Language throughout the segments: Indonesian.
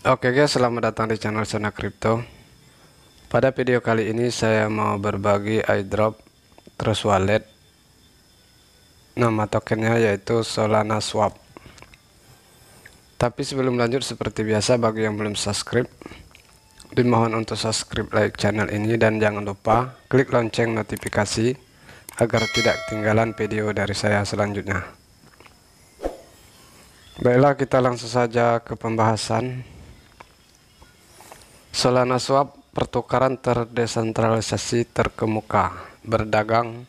Oke guys, selamat datang di channel Zona Crypto. Pada video kali ini saya mau berbagi airdrop terus Wallet. Nama tokennya yaitu Solana Swap. Tapi sebelum lanjut seperti biasa bagi yang belum subscribe, dimohon untuk subscribe like channel ini dan jangan lupa klik lonceng notifikasi agar tidak ketinggalan video dari saya selanjutnya. Baiklah kita langsung saja ke pembahasan. Solana Swap pertukaran terdesentralisasi terkemuka, berdagang,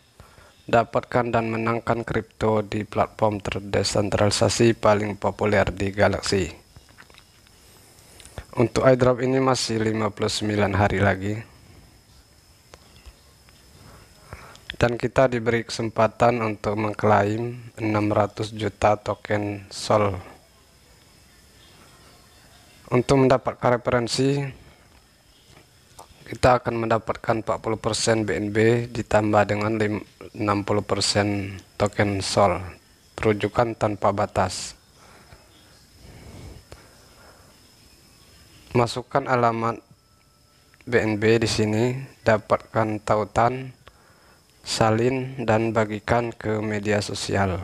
dapatkan dan menangkan kripto di platform terdesentralisasi paling populer di galaksi. Untuk iDrop ini masih 59 hari lagi. Dan kita diberi kesempatan untuk mengklaim 600 juta token SOL. Untuk mendapatkan referensi, kita akan mendapatkan 40% BNB ditambah dengan 60% token SOL perujukan tanpa batas masukkan alamat BNB di sini dapatkan tautan salin dan bagikan ke media sosial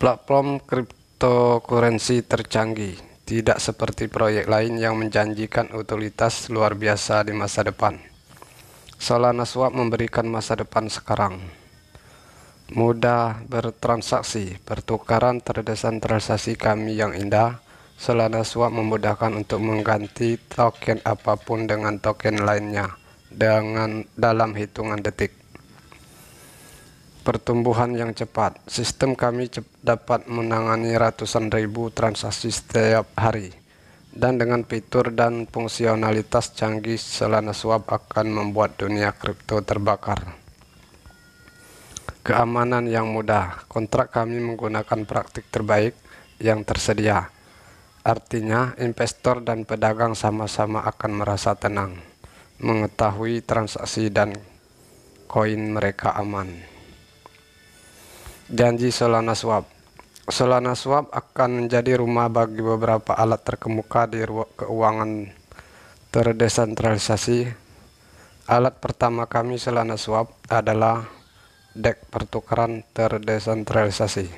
platform cryptocurrency tercanggih tidak seperti proyek lain yang menjanjikan utilitas luar biasa di masa depan. Solana Swap memberikan masa depan sekarang. Mudah bertransaksi, pertukaran terdesentralisasi kami yang indah, Solana Swap memudahkan untuk mengganti token apapun dengan token lainnya dengan dalam hitungan detik pertumbuhan yang cepat. Sistem kami dapat menangani ratusan ribu transaksi setiap hari. Dan dengan fitur dan fungsionalitas canggih, Solana Swap akan membuat dunia kripto terbakar. Keamanan yang mudah. Kontrak kami menggunakan praktik terbaik yang tersedia. Artinya, investor dan pedagang sama-sama akan merasa tenang, mengetahui transaksi dan koin mereka aman. Janji Solana Swap Solana Swap akan menjadi rumah bagi beberapa alat terkemuka di keuangan terdesentralisasi. Alat pertama kami Solana Swap adalah dek pertukaran terdesentralisasi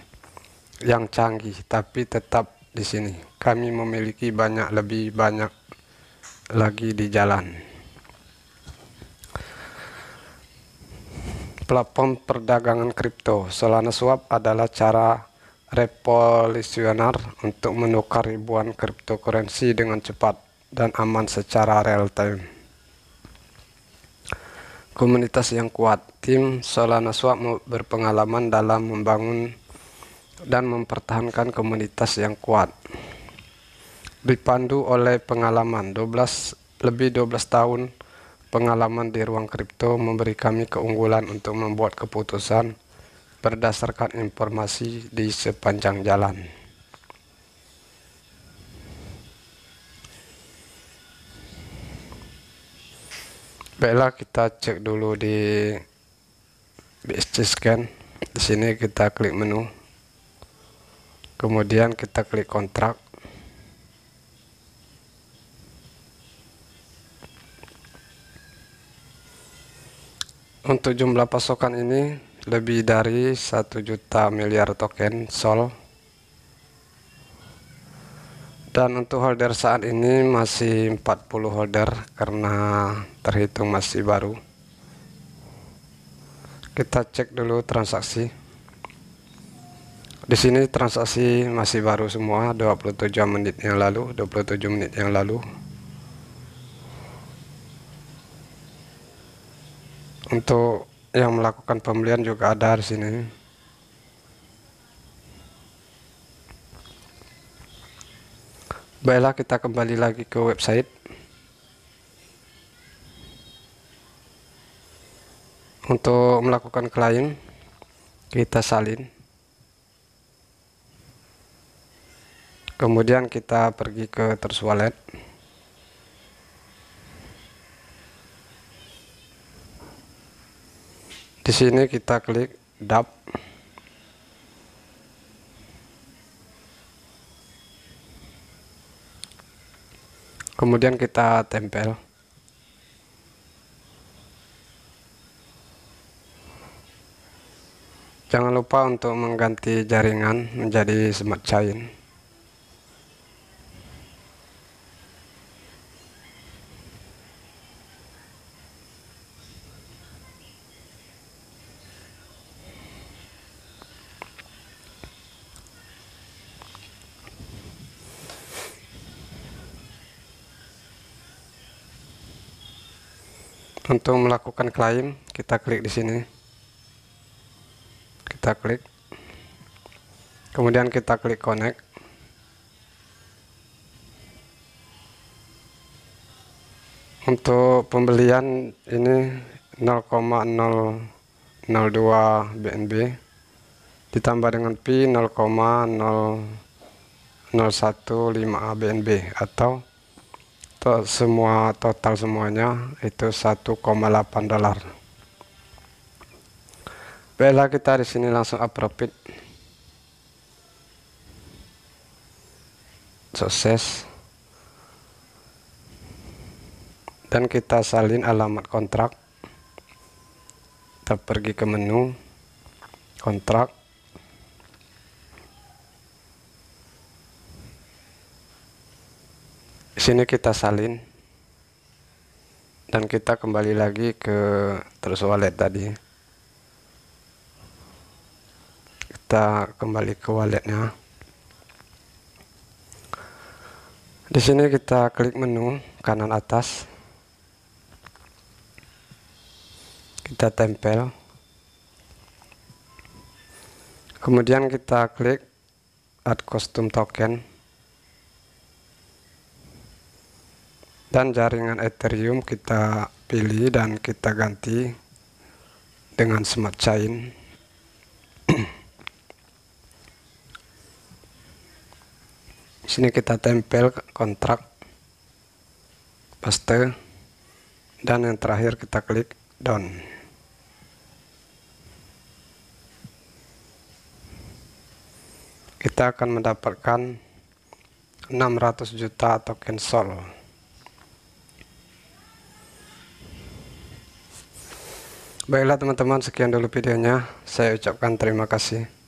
yang canggih tapi tetap di sini. Kami memiliki banyak lebih banyak lagi di jalan. platform perdagangan kripto. Solana Swap adalah cara revolusioner untuk menukar ribuan cryptocurrency dengan cepat dan aman secara real time. Komunitas yang kuat, tim Solana Swap berpengalaman dalam membangun dan mempertahankan komunitas yang kuat. Dipandu oleh pengalaman 12 lebih 12 tahun Pengalaman di ruang kripto memberi kami keunggulan untuk membuat keputusan berdasarkan informasi di sepanjang jalan. Baiklah kita cek dulu di BSC scan. Di sini kita klik menu. Kemudian kita klik kontrak Untuk jumlah pasokan ini lebih dari 1 juta miliar token SOL. Dan untuk holder saat ini masih 40 holder karena terhitung masih baru. Kita cek dulu transaksi. Di sini transaksi masih baru semua 27 menit yang lalu, 27 menit yang lalu untuk yang melakukan pembelian juga ada di sini baiklah kita kembali lagi ke website untuk melakukan klien kita salin kemudian kita pergi ke Trust Wallet di sini kita klik dap kemudian kita tempel jangan lupa untuk mengganti jaringan menjadi smart chain untuk melakukan klaim kita klik di sini kita klik kemudian kita klik connect untuk pembelian ini 0,002 BNB ditambah dengan P 0,0015 BNB atau to, semua total semuanya itu 1,8 dolar baiklah kita di sini langsung up profit sukses dan kita salin alamat kontrak kita pergi ke menu kontrak sini kita salin dan kita kembali lagi ke terus wallet tadi kita kembali ke walletnya di sini kita klik menu kanan atas kita tempel kemudian kita klik add custom token dan jaringan ethereum kita pilih dan kita ganti dengan smart chain sini kita tempel kontrak paste dan yang terakhir kita klik down kita akan mendapatkan 600 juta token sol Baiklah teman-teman, sekian dulu videonya. Saya ucapkan terima kasih.